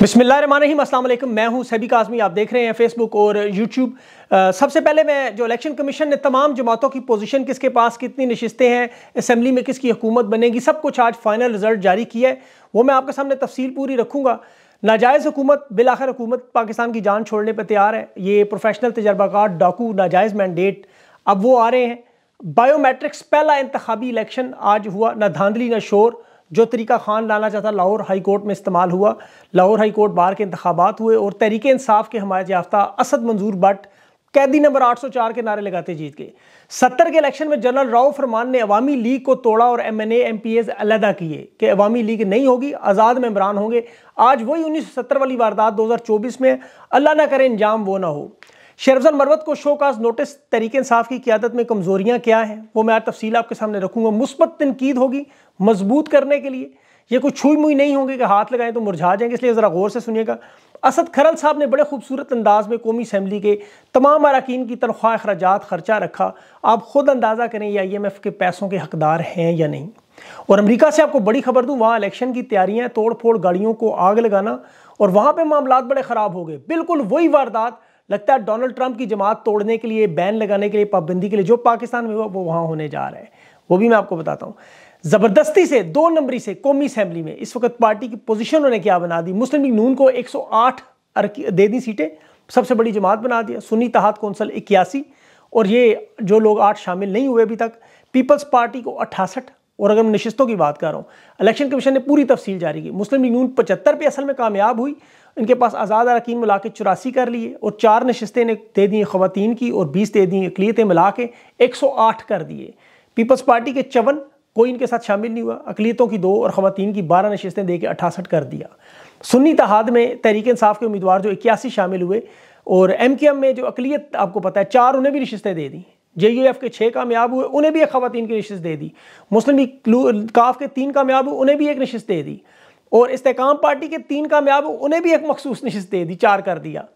बिसमीम अल्लाम मैं हूं सभी काजमी आप देख रहे हैं फेसबुक और यूट्यूब सबसे पहले मैं जो इलेक्शन कमीशन ने तमाम जमातों की पोजीशन किसके पास कितनी नशस्तें हैं असम्बली में किसकी हुकूमत बनेगी सब कुछ आज फाइनल रिजल्ट जारी किया है वो मैं आपके सामने तफसील पूरी रखूँगा नाजायज़ हुकूमत बिलाखर हुकूमत पाकिस्तान की जान छोड़ने पर तैयार है ये प्रोफेशनल तजर्बाकार डाकू नाजायज़ मैंडेट अब वो आ रहे हैं बायोमेट्रिक्स पहला इंतबी इलेक्शन आज हुआ ना धांधली ना शोर जो तरीका खान लाना चाहता लाहौर हाई कोर्ट में इस्तेमाल हुआ लाहौर हाई कोर्ट बार के इंतबात हुए और तहरीक इंसाफ के हमायत याफ्ता असद मंजूर भट्ट कैदी नंबर 804 के नारे लगाते जीत गए सत्तर के इलेक्शन में जनरल राव फरमान ने अवामी लीग को तोड़ा और एम एन एम पी एज अलहदा किए कि अवामी लीग नहीं होगी आज़ाद मेम्बरान होंगे आज वही उन्नीस सौ सत्तर वाली वारदात दो हज़ार चौबीस में अल्लाह ना करे इंजाम वो ना हो शेरफल मरवत को शोकाज नोटिस तरीके इंसाफ की क्यादत में कमजोरियाँ क्या हैं वो मैं तफसील आपके सामने रखूँगा मुस्बत तनकीद होगी मजबूत करने के लिए ये कुछ छुई मुई नहीं होंगे कि हाथ लगाएं तो मुरझा जाएंगे इसलिए ज़रा गौर से सुनिएगा असद खरल साहब ने बड़े खूबसूरत अंदाज में कौमी असम्बली के तमाम अरकान की तनख्वाह अखराज खर्चा रखा आप ख़ुद अंदाज़ा करें आई एम एफ़ के पैसों के हकदार हैं या नहीं और अमेरिका से आपको बड़ी खबर दूं वहां इलेक्शन की तैयारियां तोड़ फोड़ गाड़ियों को आग लगाना और वहां पर मामला बड़े ख़राब हो गए बिल्कुल वही वारदात लगता है डोनल्ड ट्रंप की जमात तोड़ने के लिए बैन लगाने के लिए पाबंदी के लिए जो पाकिस्तान में हुआ वो वहाँ होने जा रहा है वो भी मैं आपको बताता हूँ ज़बरदस्ती से दो नंबरी से कौमी असम्बली में इस वक्त पार्टी की पोजीशन उन्होंने क्या बना दी मुस्लिम लीग नून को 108 दे दी सीटें सबसे बड़ी जमात बना दिया सुन्नी तहात कौंसल इक्यासी और ये जो लोग आठ शामिल नहीं हुए अभी तक पीपल्स पार्टी को अट्ठासठ और अगर मैं नशस्तों की बात कर रहा हूँ इलेक्शन कमीशन ने पूरी तफसील जारी की मुस्लिम लीग नून पचहत्तर पे असल में कामयाब हुई इनके पास आज़ाद अरकान मिला के चौरासी कर लिए और चार नशस्तें ने दे दी खुवान की और बीस दे दी अकलीतें मिला के एक सौ आठ कर दिए पीपल्स पार्टी के चवन कोई इनके साथ शामिल नहीं हुआ अकलीतों की दो और ख़वान की बारह नशस्तें दे के अठासठ कर दिया सुन्नी तहाद में तहरीक इसाफ़ के उम्मीदवार जो इक्यासी शामिल हुए और एम के एम में जो अकलीत आपको पता है चार उन्हें भी नशस्तें दे दी जे यू एफ के छः कामयाब हुए उन्हें भी एक ख़वान की नशस्त दे दी मुस्लिम काफ के तीन कामयाब हुए उन्हें भी एक नशस्त दे दी और इस्तेकाम पार्टी के तीन कामयाब उन्हें भी एक मखसूस नशस्त दे दी चार कर दिया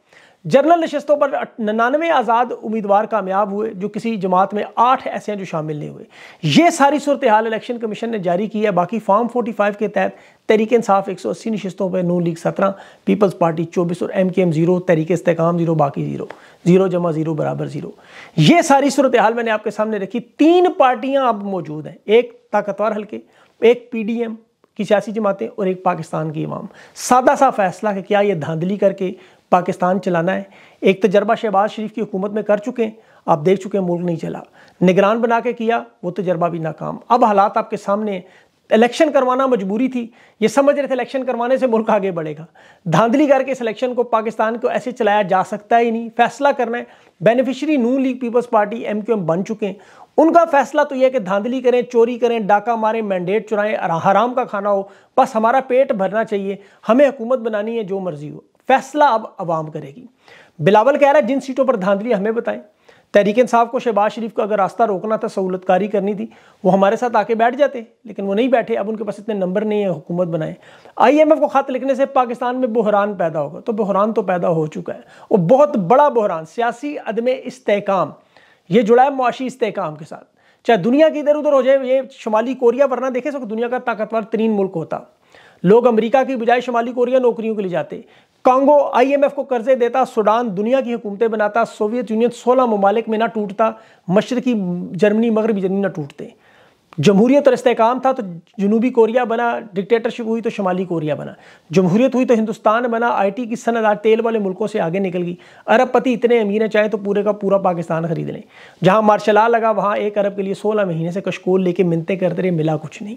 जनरल नशस्तों पर नन्यानवे आज़ाद उम्मीदवार कामयाब हुए जो किसी जमात में आठ ऐसे हैं जो शामिल नहीं हुए ये सारी सूरत हाल इलेक्शन कमीशन ने जारी की है बाकी फॉर्म फोर्टी फाइव के तहत तरीके इंसाफ एक सौ अस्सी नशस्तों पर नू लीग सत्रह पीपल्स पार्टी चौबीस और एम के एम जीरो तरीके इसकाम जीरो बाकी जीरो जीरो जमा जीरो बराबर जीरो ये सारी सूरत हाल मैंने आपके सामने रखी तीन पार्टियाँ अब मौजूद हैं एक ताकतवर हल्के एक पी डी एम की सियासी जमातें और एक पाकिस्तान की इमाम सादा सा फैसला कि क्या ये धांधली करके पाकिस्तान चलाना है एक तजर्बा शहबाज शरीफ की हुकूमत में कर चुके हैं आप देख चुके हैं मुल्क नहीं चला निगरान बना के किया वो तजर्बा भी नाकाम अब हालात आपके सामने हैं इलेक्शन करवाना मजबूरी थी ये समझ रहे थे इलेक्शन करवाने से मुल्क आगे बढ़ेगा धांधली करके इस इलेक्शन को पाकिस्तान को ऐसे चलाया जा सकता ही नहीं फैसला करना है बेनिफिशरी नू league peoples party M Q M बन चुके हैं उनका फैसला तो यह है कि धांधली करें चोरी करें डाका मारें मैंडेट चुराएं हराम का खाना हो बस हमारा पेट भरना चाहिए हमें हुकूमत बनानी है जो मर्जी हो फैसला अब आवाम करेगी बिलावल कह रहा है जिन सीटों पर धांधली हमें बताएं तहरीक साहब को शहबाज शरीफ को अगर रास्ता रोकना था सहूलतकारी करनी थी वो हमारे साथ आके बैठ जाते लेकिन वो नहीं बैठे अब उनके पास इतने नंबर नहीं है हुकूमत बनाए आईएमएफ को ख़त लिखने से पाकिस्तान में बहरान पैदा होगा तो बहरान तो पैदा हो चुका है और बहुत बड़ा बहरान सियासी अदम इस्तेकाम ये जुड़ा है मुआशी इस्तेकाम के साथ चाहे दुनिया की इधर उधर हो जाए ये शुमाली कोरिया वरना देखे सको दुनिया का ताकतवर तरीन मुल्क होता लोग अमेरिका की बजाय शुमाली कोरिया नौकरियों के लिए जाते कांगो आईएमएफ को कर्जे देता सूडान दुनिया की हुकूमतें बनाता सोवियत यूनियन सोलह ममालिक में ना टूटता मशरकी जर्मनी मगरबी जर्मनी ना टूटते जमहूरियत और इसकाम था तो जनूबी कोरिया बना डिक्टेटरशिप हुई तो शुमाली कोरिया बना जमहूरियत हुई तो हिंदुस्तान बना आईटी की सनत आज तेल वाले मुल्कों से आगे निकल गई अरब पति इतने अमीर हैं चाहे तो पूरे का पूरा पाकिस्तान खरीद लें जहाँ मार्शला लगा वहाँ एक अरब के लिए सोलह महीने से कशकोल लेके मिनते करते रहे मिला कुछ नहीं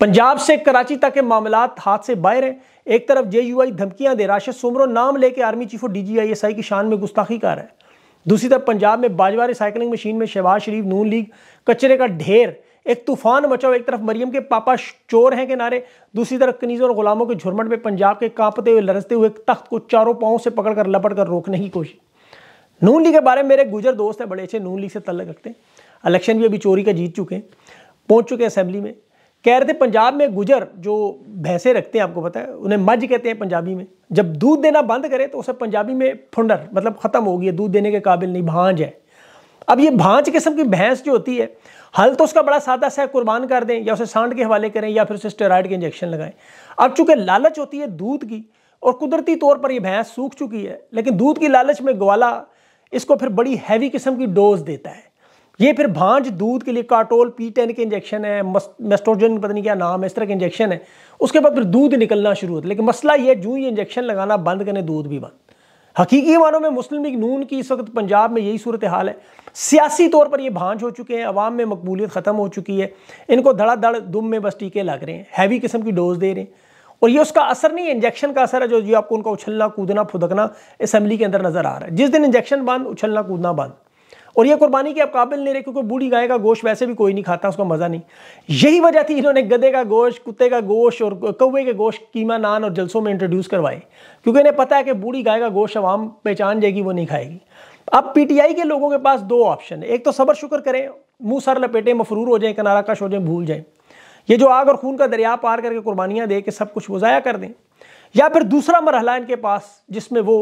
पंजाब से कराची तक के मामला हाथ से बाहर हैं एक तरफ जे यू आई धमकियाँ दे राशिद सुमरो नाम लेके army chief of D G I S I की शान में गुस्ताखी कर रहा है दूसरी तरफ पंजाब में बाजवा रिसाइकलिंग मशीन में शहबाज शरीफ नून लीग कचरे का ढेर एक तूफान मचा हुआ एक तरफ मरियम के पापा चोर हैं के नारे दूसरी तरफ कनीज और गुलामों के झुरमट में पंजाब के कांपते हुए लरसते हुए तख्त को चारों पाओं से पकड़कर लपट कर रोकने की कोशिश नून लीग के बारे में मेरे गुजर दोस्त हैं बड़े अच्छे नून लीग से तल्लक रखते हैं इलेक्शन भी अभी चोरी का जीत चुके हैं पहुँच चुके हैं असेंबली में कह रहे थे पंजाब में गुजर जो भैंसे रखते हैं आपको पता है उन्हें मज कहते हैं पंजाबी में जब दूध देना बंद करे तो उसे पंजाबी में फुंडर मतलब ख़त्म हो गई दूध देने के काबिल नहीं भांज है अब ये भांच किस्म की भैंस जो होती है हल तो उसका बड़ा सादा सा है कुर्बान कर दें या उसे सांड के हवाले करें या फिर उसे स्टेराइड के इंजेक्शन लगाएं अब चूंकि लालच होती है दूध की और कुदरती तौर पर यह भैंस सूख चुकी है लेकिन दूध की लालच में ग्वाला इसको फिर बड़ी हैवी किस्म की डोज देता है ये फिर भांज दूध के लिए कार्टोल पी टेन के इंजेक्शन है मेस्ट्रोजन पता नहीं क्या नाम है इस तरह के इंजेक्शन है उसके बाद फिर दूध निकलना शुरू होता है लेकिन मसला ये जूं ये इंजेक्शन लगाना बंद करें दूध भी बंद हकीकी मानों में मुस्लिम लीग नून की इस वक्त पंजाब में यही सूरत हाल है सियासी तौर पर ये भांझ हो चुके हैं अवाम में मकबूलियत ख़त्म हो चुकी है इनको धड़ाधड़ दुम में बस टीके लग रहे हैं हैवी किस्म की डोज दे रहे हैं और ये उसका असर नहीं है इंजेक्शन का असर है जो जो आपको उनका उछलना कूदना फुदकना असम्बली के अंदर नज़र आ रहा है जिस दिन इंजेक्शन बंद उछलना कूदना बंद और यह कुर्बानी के अब काबिल नहीं रहे क्योंकि बूढ़ी गाय का गोश्त वैसे भी कोई नहीं खाता उसका मज़ा नहीं यही वजह थी इन्होंने गधे का गोश्त कुत्ते का गोश्त और कौवे के गोश्त कीमा नान और जलसों में इंट्रोड्यूस करवाए क्योंकि इन्हें पता है कि बूढ़ी गाय का गोश्त आवाम पहचान जाएगी वो नहीं खाएगी अब पीटीआई के लोगों के पास दो ऑप्शन है एक तो सबर शुक्र करें मुंह सर लपेटे मफरूर हो जाए किनारा कश हो जाए भूल जाए ये जो आग और खून का दरिया पार करके कुर्बानियां दे के सब कुछ वो ज़ाया कर दें या फिर दूसरा मरहला इनके पास जिसमें वो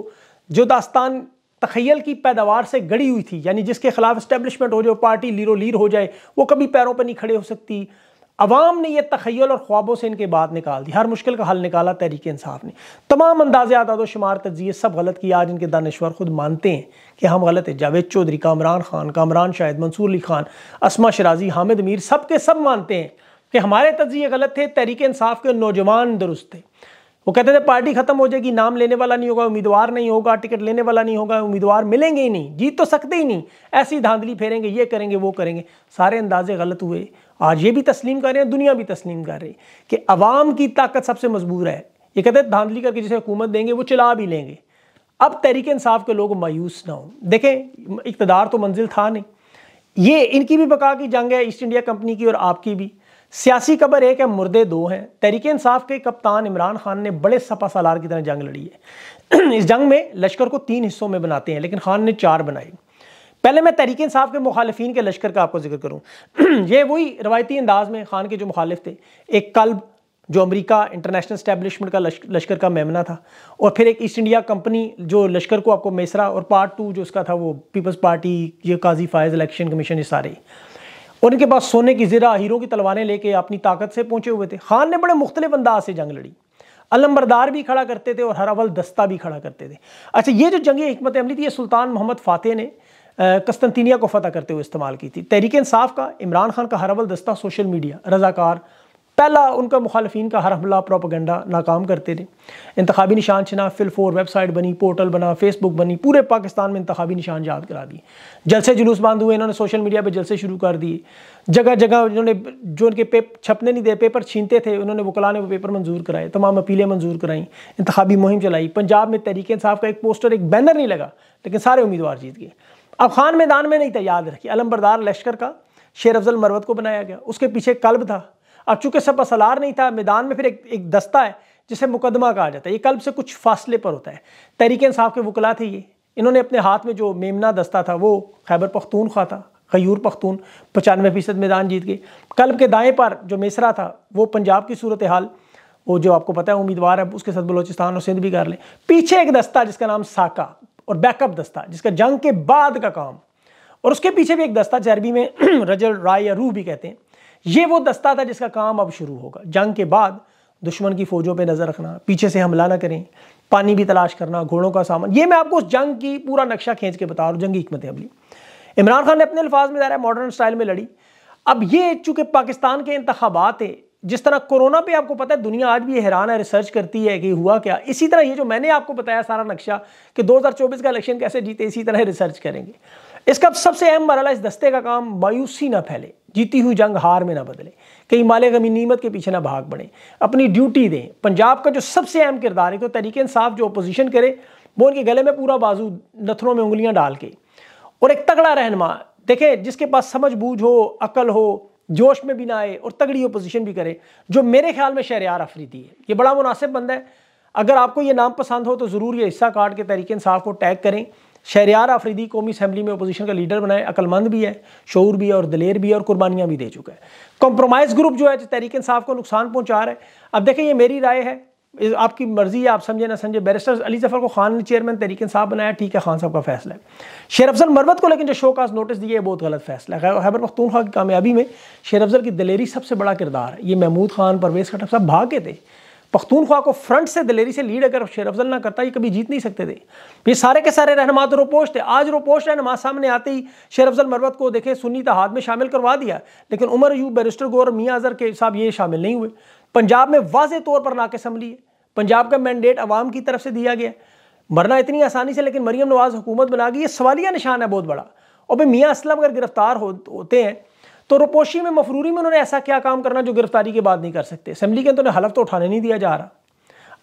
जो दास्तान तखैल की पैदावार से गड़ी हुई थी यानी जिसके खिलाफ इस्टेब्लिशमेंट हो जाए पार्टी लीरो लीर हो जाए वो कभी पैरों पर नहीं खड़े हो सकती अवाम ने यह तखैल और ख्वाबों से इनके बाद निकाल दी हर मुश्किल का हल निकाला तहरीक इंसाफ ने तमाम अंदाजे आदाद शुमार तजिए सब गलत किया आज इनके दानश्वर खुद मानते हैं कि हम गलत हैं जावेद चौधरी कामरान खान कामरान शाहिद मंसूर अली खान असमा शराजी हामिद मीर सब के सब मानते हैं कि हमारे तजिए गलत थे तहरीक इंसाफ के नौजवान दुरुस्त थे वो कहते थे पार्टी खत्म हो जाएगी नाम लेने वाला नहीं होगा उम्मीदवार नहीं होगा टिकट लेने वाला नहीं होगा उम्मीदवार मिलेंगे ही नहीं जीत तो सकते ही नहीं ऐसी धांधली फेरेंगे ये करेंगे वो करेंगे सारे अंदाजे गलत हुए आज ये भी तस्लीम कर रहे हैं दुनिया भी तस्लीम कर रही है कि अवाम की ताकत सबसे मजबूर है ये कहते हैं धांधली करके जिसे हुकूमत देंगे वो चला भी लेंगे अब तहरीक इंसाफ के लोग मायूस ना हों देखें इकतदार तो मंजिल था नहीं ये इनकी भी बका की जंग है ईस्ट इंडिया कंपनी की और आपकी भी सियासी कबर एक है मुर्दे दो हैं तहरीक इंसाफ के कप्तान इमरान खान ने बड़े सपा सालार की तरह जंग लड़ी है इस जंग में लश्कर को तीन हिस्सों में बनाते हैं लेकिन खान ने चार बनाए पहले मैं तहरीक इंसाफ के मुखालफी के लश्कर का आपको जिक्र करूँ ये वही रवायती अंदाज में खान के जो मुखालिफ थे एक कल्ब जो अमेरिका इंटरनेशनल स्टैब्लिशमेंट का लश्कर का मेमना था और फिर एक ईस्ट इंडिया कंपनी जो लश्कर को आपको मेसरा और पार्ट टू जो उसका था वो पीपल्स पार्टी ये काजी फायज इलेक्शन कमीशन ये सारे और इनके पास सोने की ज़रा हीरो की तलवारें लेके अपनी ताकत से पहुंचे हुए थे खान ने बड़े मुख्तलि अंदाज से जंग लड़ी अलम्बरदार भी खड़ा करते थे और हरावल दस्ता भी खड़ा करते थे अच्छा ये जो जंग हमत अमली थी ये सुल्तान मोहम्मद फ़ातह ने कस्तनतिनिया को फतह करते हुए इस्तेमाल की थी तहरीक इसाफ का इमरान खान का हरावल दस्ता सोशल मीडिया रजाकार पहला उनका मुखालफी का हर हमला प्रोपागेंडा नाकाम करते थे इंतबी निशान छना फिलफोर वेबसाइट बनी पोर्टल बना फेसबुक बनी पूरे पाकिस्तान में इंतबी निशान याद करा दिए जलसे जुलूस बंद हुए इन्होंने सोशल मीडिया पर जलसे शुरू कर दिए जगह जगह इन्होंने जो उनके पेप छपने नहीं दिए पेपर छीनते थे उन्होंने वकला ने वो पेपर मंजूर कराए तमाम अपीलें मंजूर कराई इंतबी मुहिम चलाई पंजाब में तहरीक इंसाफ का एक पोस्टर एक बैनर नहीं लगा लेकिन सारे उम्मीदवार जीत गए अब खान मैदान में नहीं था याद रखिए अलमबरदार लश्कर का शेर अफजल मरवत को बनाया गया उसके पीछे कल्ब था अब चूंकि सब असलार नहीं था मैदान में फिर एक, एक दस्ता है जिसे मुकदमा कहा जाता है ये कल्ब से कुछ फासले पर होता है तहरीक इंसाफ के वकला थे ये इन्होंने अपने हाथ में जो मेमना दस्ता था वो खैबर पख्तूनख्वा था खयूर पख्तून पचानवे फीसद मैदान जीत गए कल्ब के दाएँ पर जो मिसरा था वो पंजाब की सूरत हाल वो जो आपको पता है उम्मीदवार है उसके साथ बलोचिस्तान और सिंध भी कर लें पीछे एक दस्ता जिसका नाम साका और बैकअप दस्ता जिसका जंग के बाद का काम और उसके पीछे भी एक दस्ता जरबी में रजल राय या रूह भी कहते हैं ये वो दस्ता था जिसका काम अब शुरू होगा जंग के बाद दुश्मन की फ़ौजों पे नज़र रखना पीछे से हमला ना करें पानी भी तलाश करना घोड़ों का सामान ये मैं आपको उस जंग की पूरा नक्शा खींच के बता रहा हूँ जंगी हमत अमली इमरान खान ने अपने अल्फाज में ज़रा मॉडर्न स्टाइल में लड़ी अब ये चूंकि पाकिस्तान के इंतबात है जिस तरह कोरोना पे आपको पता है दुनिया आज भी हैरान है रिसर्च करती है कि हुआ क्या इसी तरह ये जो मैंने आपको बताया सारा नक्शा कि 2024 का इलेक्शन कैसे जीते इसी तरह रिसर्च करेंगे इसका सबसे अहम मरला इस दस्ते का काम मायूसी ना फैले जीती हुई जंग हार में ना बदले कहीं माले गमी नीमत के पीछे ना भाग बढ़े अपनी ड्यूटी दें पंजाब का जो सबसे अहम किरदार है तो तरीके इंसाफ जो अपोजिशन करे वो उनके गले में पूरा बाजू नथरों में उंगलियां डाल के और एक तगड़ा रहनमा देखें जिसके पास समझ बूझ हो अकल हो जोश में भी ना आए और तगड़ी अपोजिशन भी करे जो मेरे ख्याल में शहर यार अफरीदी है ये बड़ा मुनासिब बंदा है अगर आपको ये नाम पसंद हो तो ज़रूर ये हिस्सा काट के तरीके इंसाफ को टैग करें शहरियार आफरीदी कौमी असम्बली में अपोजिशन का लीडर बनाए अकलमंद भी है शोर भी है और दलेर भी है और कुर्बानियाँ भी दे चुका है कॉम्प्रोमाइज़ ग्रुप जो है जो तहरीक इंसाफ को नुकसान पहुँचा रहा है अब देखें ये मेरी राय है आपकी मर्जी है आप समझे ना समझे बैरिस्टर अली जफर को खान ने चेयरमैन तरीके साहब बनाया ठीक है खान साहब का फैसला है शेर अफजल मरवत को लेकिन जो शो का नोटिस दिए बहुत गलत फैसला है हैबर खान की कामयाबी में शेर अफजल की दलेरी सबसे बड़ा किरदार है ये महमूद खान परवेज खटफ साहब भाग के थे पख्तूनख्वा को फ्रंट से दलेरी से लीड अगर शेर अफजल ना करता ये कभी जीत नहीं सकते थे ये सारे के सारे रहनमा तो रोपोश थे आज रोपोश रहनमा सामने आते ही शेर अफजल मरवत को देखे सुन्नी तहाद में शामिल करवा दिया लेकिन उमर यू बैरिस्टर गौर मियाँ अजहर के साहब ये शामिल नहीं हुए पंजाब में वाज तौर पर नाक असम्बली है पंजाब का मैंडेट अवाम की तरफ से दिया गया मरना इतनी आसानी से लेकिन मरियम नवाज़ हुकूमत बना गई ये सवालिया निशान है बहुत बड़ा और भाई मियाँ असलम अगर गिरफ्तार होते हैं तो रोपोशी में मफरूरी में उन्होंने ऐसा क्या काम करना जो गिरफ्तारी के बाद नहीं कर सकते असम्बली के अंदर उन्हें हलफ तो उठाने नहीं दिया जा रहा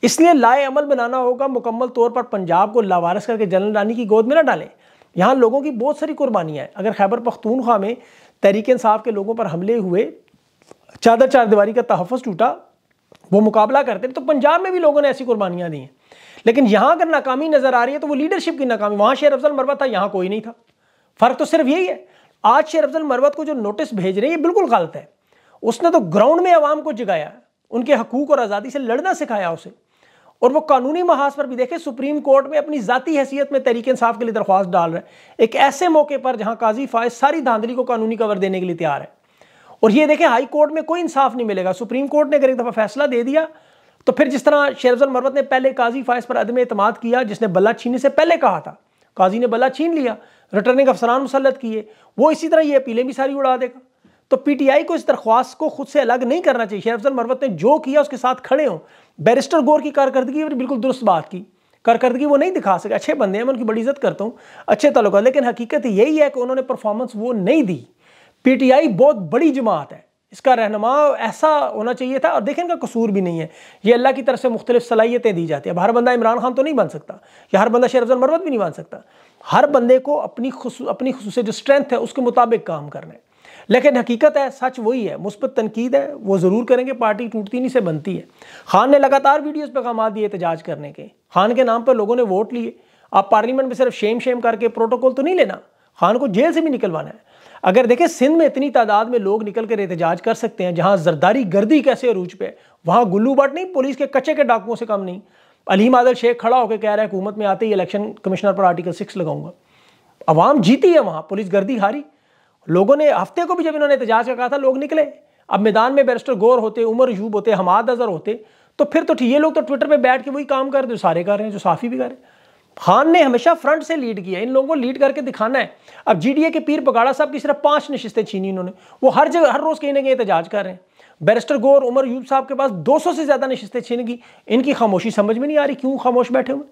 इसलिए लाए अमल बनाना होगा मुकम्मल तौर पर पंजाब को लावारस करके जनरल रानी की गोद में ना डालें यहाँ लोगों की बहुत सारी कुर्बानियाँ हैं अगर खैबर पख्तूनख्वा में तहरीक इंसाफ के लोगों पर हमले हुए चादर चार दीवारी का तहफ़ टूटा वो मुकाबला करते तो पंजाब में भी लोगों ने ऐसी कुर्बानियाँ दी हैं लेकिन यहाँ अगर नाकामी नज़र आ रही है तो वो लीडरशिप की नाकामी वहाँ शेर अफजल मरवा था यहाँ कोई नहीं था फ़र्क तो सिर्फ यही है आज शेर अफजल मरवत को जो नोटिस भेज रही है बिल्कुल गलत है उसने तो ग्राउंड में आवाम को जगाया उनके हकूक और आज़ादी से लड़ना सिखाया उसे और वो कानूनी महाज पर भी देखे सुप्रीम कोर्ट में अपनी ज़ाती हैसियत में तरीके इंसाफ के लिए दरख्वास्त डाल रहे हैं एक ऐसे मौके पर जहां काजी फायज सारी धांधली को कानूनी कवर देने के लिए तैयार है और ये देखें हाई कोर्ट में कोई इंसाफ नहीं मिलेगा सुप्रीम कोर्ट ने अगर एक दफ़ा फैसला दे दिया तो फिर जिस तरह शेरजुल मरवत ने पहले काजी फायज पर अदम अतमाद किया जिसने बल्ला छीनने से पहले कहा था काजी ने बल्ला छीन लिया रिटर्निंग अफसरान मुसलत किए वो इसी तरह ये अपीलें भी सारी उड़ा देगा तो पीटीआई को इस दरख्वास्त को खुद से अलग नहीं करना चाहिए शेर अफजल मरवत ने जो किया उसके साथ खड़े हों बैरिस्टर गौर की कारकर्दगी बिल्कुल दुरुस्त बात की कारकर्दगी वो नहीं दिखा सके अच्छे बंदे हैं मैं उनकी बड़ी इज्जत करता हूँ अच्छे तलुका लेकिन हकीकत यही है कि उन्होंने परफॉर्मेंस वो नहीं दी आई बहुत बड़ी जमात है इसका रहनमा ऐसा होना चाहिए था और देखें इनका कसूर भी नहीं है ये अल्लाह की तरफ से मुख्तलिफ सलाहियतें दी जाती है अब हर बंदा इमरान खान तो नहीं बन सकता या हर बंदा शेर अफजल मरवत भी नहीं बन सकता हर बंदे को अपनी अपनी खसूस जो स्ट्रेंथ है उसके मुताबिक काम करना है लेकिन हकीकत है सच वही है मुस्बत तनकीद है वो ज़रूर करेंगे पार्टी टूटती नहीं से बनती है खान ने लगातार वीडियोज़ पैगाम दिए एहतजाज करने के खान के नाम पर लोगों ने वोट लिए आप पार्लियामेंट में सिर्फ शेम शेम करके प्रोटोकॉल तो नहीं लेना खान को जेल से भी निकलवाना है अगर देखें सिंध में इतनी तादाद में लोग निकल कर एहतजाज कर सकते हैं जहाँ जरदारी गर्दी कैसे अरूज पे वहाँ गुल्लू बाट नहीं पुलिस के कच्चे के डाकुओं से कम नहीं अलीम आदल शेख खड़ा होकर कह रहा है हुकूमत में आते ही इलेक्शन कमिश्नर पर आर्टिकल सिक्स लगाऊंगा अवाम जीती है वहाँ पुलिस गर्दी हारी लोगों ने हफ्ते को भी जब इन्होंने एहतजाज का कहा था लोग निकले अब मैदान में बैरिस्टर गौर होते उमर यूब होते हमाद अजहर होते तो फिर तो ये लोग तो ट्विटर पर बैठ के वही काम कर रहे जो सारे कर रहे हैं जो साफ़ी भी कर रहे हैं खान ने हमेशा फ्रंट से लीड किया इन लोगों को लीड करके दिखाना है अब जीडीए के पीर बगाड़ा साहब की सिर्फ पांच नशिस्तें छीनी इन्होंने वो हर जगह हर रोज कहीं ना कहीं एहतजाज कर रहे हैं बैरिस्टर गोर उमर यूब साहब के पास 200 से ज्यादा नशिस्तें छीन गई इनकी खामोशी समझ में नहीं आ रही क्यों खामोश बैठे हुए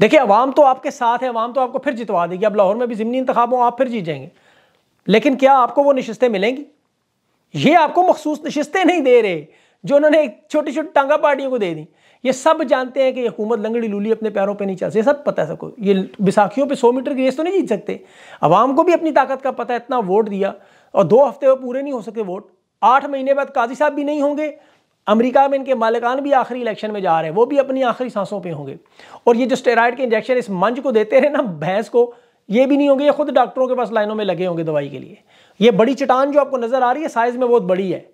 देखिए अवाम तो आपके साथ है अवाम तो आपको फिर जितवा देगी अब लाहौर में भी जिमनी इंतबाब हो आप फिर जीत जाएंगे लेकिन क्या आपको वो नशिस्तें मिलेंगी ये आपको मखसूस नशिस्तें नहीं दे रहे जो उन्होंने छोटी छोटी टांगा पार्टियों को दे दी ये सब जानते हैं कि हुकूमत लंगड़ी लूली अपने पैरों पे नहीं चल सकती सब पता है सबको ये विसाखियों पे सौ मीटर की रेस तो नहीं जीत सकते अवाम को भी अपनी ताकत का पता है इतना वोट दिया और दो हफ्ते में पूरे नहीं हो सके वोट आठ महीने बाद काजी साहब भी नहीं होंगे अमेरिका में इनके मालिकान भी आखिरी इलेक्शन में जा रहे हैं वो भी अपनी आखिरी सांसों पर होंगे और ये जो स्टेराइड के इंजेक्शन इस मंच को देते रहे ना भैंस को ये भी नहीं होंगे ये खुद डॉक्टरों के पास लाइनों में लगे होंगे दवाई के लिए ये बड़ी चट्टान जो आपको नज़र आ रही है साइज़ में बहुत बड़ी है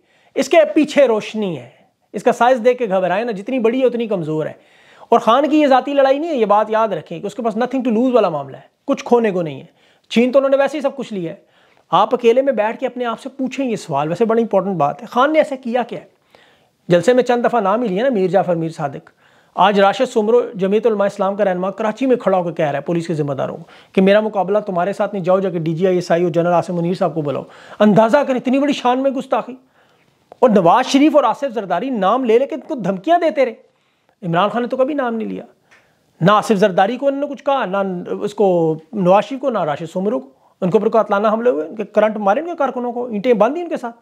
इसके पीछे रोशनी है इसका साइज देख के घबराए ना जितनी बड़ी है उतनी कमज़ोर है और ख़ान की ये ज़ाती लड़ाई नहीं है ये बात याद रखें कि उसके पास नथिंग टू लूज़ वाला मामला है कुछ खोने को नहीं है छीन तो उन्होंने वैसे ही सब कुछ लिया है आप अकेले में बैठ के अपने आप से पूछें ये सवाल वैसे बड़ी इंपॉर्टेंट बात है खान ने ऐसा किया क्या है जलसे में चंद दफ़ा नाम ही लिया ना मीर जाफर मीर सादिक आज राशिद सुमरो उलमा इस्लाम का रहनमा कराची में खड़ा होकर कह रहा है पुलिस के जिम्मेदारों को कि मेरा मुकाबला तुम्हारे साथ नहीं जाओ जाके डी जी आई एस आई और जनरल आसिम मुनीर साहब को बुलाओ अंदाज़ा करें इतनी बड़ी शान में गुस्ताखी और नवाज शरीफ और आसिफ जरदारी नाम ले लेके इनको धमकियां देते रहे इमरान खान ने तो कभी नाम नहीं लिया ना आसिफ जरदारी को इन्होंने कुछ कहा ना उसको नवाज शरीफ को ना राशिद सोमरू को उनके ऊपर कातलाना हमले हुए उनके करंट मारे उनके कारकुनों को ईंटें बांधी उनके साथ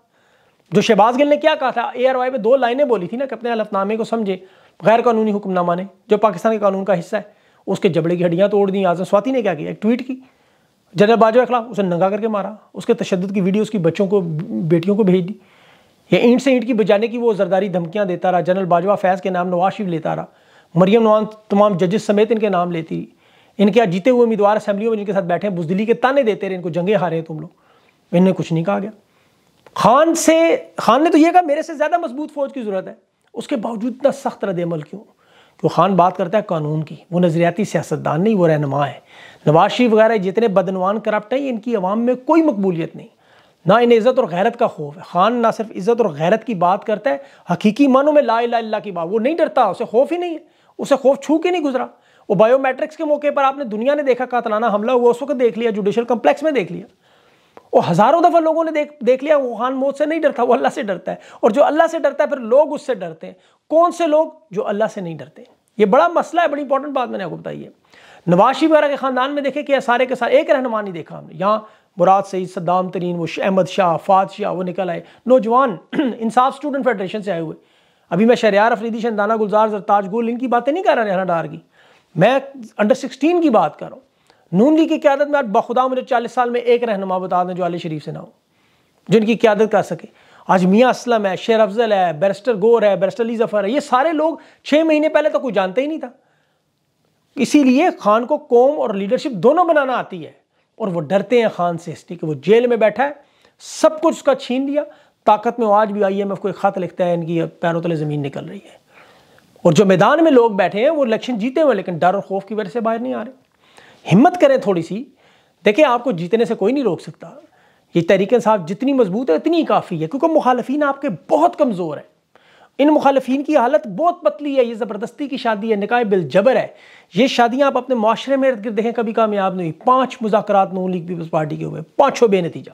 जो शहबाज गिल ने क्या कहा था ए आर वाई में दो लाइनें बोली थी ना कि अपने अलफनामे को समझे गैर कानूनी हुक्म ने जो पाकिस्तान के कानून का हिस्सा है उसके जबड़े की हड्डियाँ तोड़ दी आजम स्वाति ने क्या किया एक ट्वीट की जनरल बाजवा खिलाफ उसे नंगा करके मारा उसके तशद की वीडियो उसकी बच्चों को बेटियों को भेज दी या ईंट से ईंट की बजाने की वो जरदारी धमकियां देता रहा जनरल बाजवा फैज के नाम नवाज शरीफ लेता रहा मरियम नवान तमाम जजेस समेत इनके नाम लेती रही इनके जीते हुए उम्मीदवार असम्बलियों में जिनके साथ बैठे हैं बुजदिली के ताने देते रहे इनको जंगे हारे हैं तुम लोग इन्हें कुछ नहीं कहा गया खान से खान ने तो ये कहा मेरे से ज़्यादा मजबूत फ़ौज की ज़रूरत है उसके बावजूद इतना सख्त रद्द अमल क्यों क्यों तो खान बात करता है कानून की वो नज़रियाती सियासतदान नहीं वो रहनमा है नवाज शरीफ वगैरह जितने बदनवान करप्ट हैं इनकी आवाम में कोई मकबूलियत नहीं ना इन इज़्ज़त और गैरत का खौफ है खान ना सिर्फ इज़्ज़त और गैरत की बात करता है हकीकी मानों में ला ला की बात वो नहीं डरता उसे खौफ ही नहीं है उसे खौफ छू के नहीं गुजरा वो बायोमेट्रिक्स के मौके पर आपने दुनिया ने देखा कातलाना हमला हुआ उस वक्त देख लिया जुडिशल कम्प्लेक्स में देख लिया और हज़ारों दफ़ा लोगों ने देख देख लिया वो खान मौत से नहीं डरता वो अल्लाह से डरता है और जो अल्लाह से डरता है फिर लोग उससे डरते हैं कौन से लोग जो अल्लाह से नहीं डरते ये बड़ा मसला है बड़ी इंपॉर्टेंट बात मैंने आपको बताई है नवाज वगैरह के ख़ानदान में देखे कि सारे के सारे एक रहनमा नहीं देखा हमने यहाँ मुराद सईद सद्दाम तरीन वो अहमद शाह फात शाह वो निकल आए नौजवान इंसाफ स्टूडेंट फेडरेशन से आए हुए अभी मैं शरियार अफरीदी शंदाना गुलजार जरताज गोल इनकी बातें नहीं कर रहा रेहना डार की मैं अंडर सिक्सटीन की बात कर रहा हूँ नून लीग की क्यादत में आज बखुदा मुझे चालीस साल में एक रहनुमा बता दें जो आल शरीफ से ना हो जिनकी क्यादत कर सके आज मियाँ असलम है शेर अफजल है बैरिस्टर गोर है बैरिस्टर अली जफर है ये सारे लोग छः महीने पहले तो कोई जानते ही नहीं था इसीलिए खान को कौम और लीडरशिप दोनों बनाना आती है और वो डरते हैं खान से इसलिए कि वो जेल में बैठा है सब कुछ उसका छीन लिया ताकत में आज भी आई एम एफ कोई ख़त लिखता है इनकी पैरों तले ज़मीन निकल रही है और जो मैदान में लोग बैठे हैं वो इलेक्शन जीते हुए लेकिन डर और खौफ की वजह से बाहर नहीं आ रहे हिम्मत करें थोड़ी सी देखें आपको जीतने से कोई नहीं रोक सकता ये तहरीक साहब जितनी मजबूत है उतनी काफ़ी है क्योंकि मुखालफी आपके बहुत कमज़ोर है इन मुखालफन की हालत बहुत पतली है ये ज़बरदस्ती की शादी है निकाय बिल जबर है ये शादियाँ आप अपने माशरे में इर्द गिर्द देखें कभी कामयाब नहीं हुई पाँच मुजाकर नून लीग पीपल्स पार्टी के हुए पाँचों बेनतीजा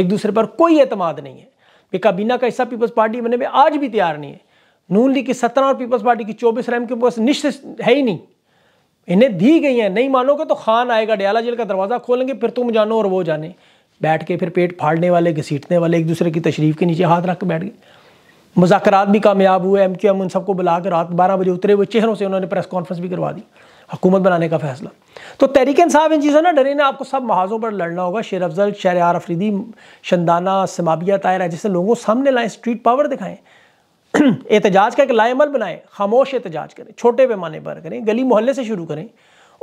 एक दूसरे पर कोई अतमाद नहीं है कि काबीना का हिस्सा पीपल्स पार्टी बनने में आज भी तैयार नहीं है नून लीग की सत्रह और पीपल्स पार्टी की चौबीस रैम के पास निश्चित है ही नहीं इन्हें दी गई हैं नहीं मानोगे तो खान आएगा डयाला जेल का दरवाज़ा खोलेंगे फिर तुम जानो और वो जाने बैठ के फिर पेट फाड़ने वाले घसीटने वाले एक दूसरे की तशरीफ के नीचे हाथ रख के बैठ गए मुजाकर भी कामयाब हुए एम क्यू एम उन सबको बुलाकर रात बारह बजे उतरे हुए चेहरों से उन्होंने प्रेस कॉन्फ्रेंस भी करवा दी हुकूमत बनाने का फैसला तो तहरीक साहब इन चीज़ों ना डरे ना आपको सब महाजों पर लड़ना होगा शेर अफजल शहर अफरीदी शंदाना समाबिया तायरा जैसे लोगों सामने लाएँ स्ट्रीट पावर दिखाएँ एहतजाज का एक लाएमल बनाएं खामोश एहतजाज करें छोटे पैमाने पर करें गली मोहल्ले से शुरू करें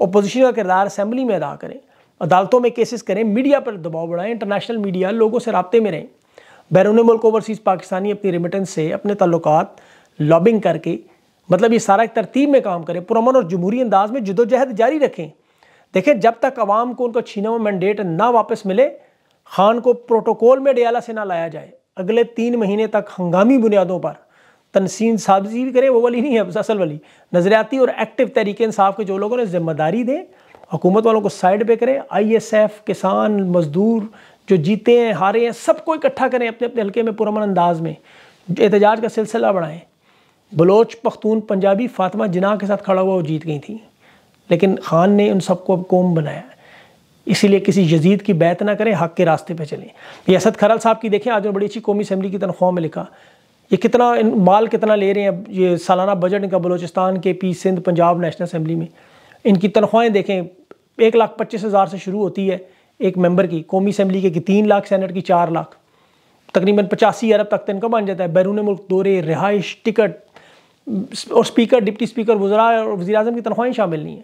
अपोजिशन का किरदार असम्बली में अदा करें अदालतों में केसेस करें मीडिया पर दबाव बढ़ाएं इंटरनेशनल मीडिया लोगों से रबते में रहें बैरून मुल्क ओवरसीज़ पाकिस्तानी अपनी रिमिटेंस से अपने तल्लक लॉबिंग करके मतलब ये सारा एक तरतीब में काम करें पुरमन और जमहूरी अंदाज में जदोजहद जारी रखें देखें जब तक आवाम को उनका छीना हुआ मैंडेट ना वापस मिले खान को प्रोटोकॉल में डयाला से ना लाया जाए अगले तीन महीने तक हंगामी बुनियादों पर तनसीन साजी भी करें वो वाली नहीं है असल वाली नज़रियाती और एक्टिव तरीके इंसाफ के जो लोगों ने जिम्मेदारी दें हुकूमत वालों को साइड पे करें आई एस एफ किसान मज़दूर जो जीते हैं हारे हैं सबको इकट्ठा करें अपने अपने हल्के में पुरमन अंदाज में एहतजाज का सिलसिला बढ़ाएं बलोच पख्तून पंजाबी फातिमा जिना के साथ खड़ा हुआ वो जीत गई थी लेकिन खान ने उन सबको अब कौम बनाया इसीलिए किसी यजीद की बैत ना करें हक के रास्ते पर चलें ये असद खरल साहब की देखें आज बड़ी अच्छी कौमी असम्बली की तनख्वाह में लिखा ये कितना इन माल कितना ले रहे हैं ये सालाना बजट इनका Balochistan K P Sindh Punjab national assembly में इनकी तनख्वाहें देखें एक लाख पच्चीस हज़ार से शुरू होती है एक मेंबर की कौमी असम्बली के, की तीन लाख सैनट की चार लाख तकरीबन पचासी अरब तक तो इनका बन जाता है बैरून मुल्क दौरे रिहाइश टिकट और स्पीकर डिप्टी स्पीकर वजरा और वजी अजम की तनख्वाहें शामिल नहीं हैं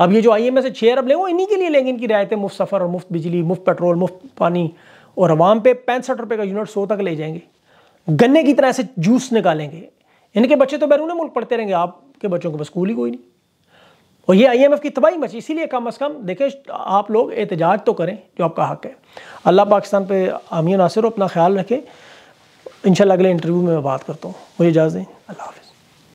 अब ये जो आई एम ए से छः अरब लेंगे वो इन्हीं के लिए लेंगे इनकी रियायतें मुफ्त सफ़र और मुफ्त बिजली मुफ्त पेट्रोल मुफ्त पानी और आवाम पे पैंसठ रुपये का यूनिट सौ तक ले जाएंगे गन्ने की तरह से जूस निकालेंगे इनके बच्चे तो बैरून मुल्क पढ़ते रहेंगे आपके बच्चों के पास स्कूल ही कोई नहीं और ये आईएमएफ की तबाही मची इसीलिए कम अज़ कम देखें आप लोग एहतजाज तो करें जो आपका हक है अल्लाह पाकिस्तान पर आमिर नासिर अपना ख्याल रखें इन अगले इंटरव्यू में मैं बात करता हूँ मुझे इजाज़ दें अल्लाह हाफिज़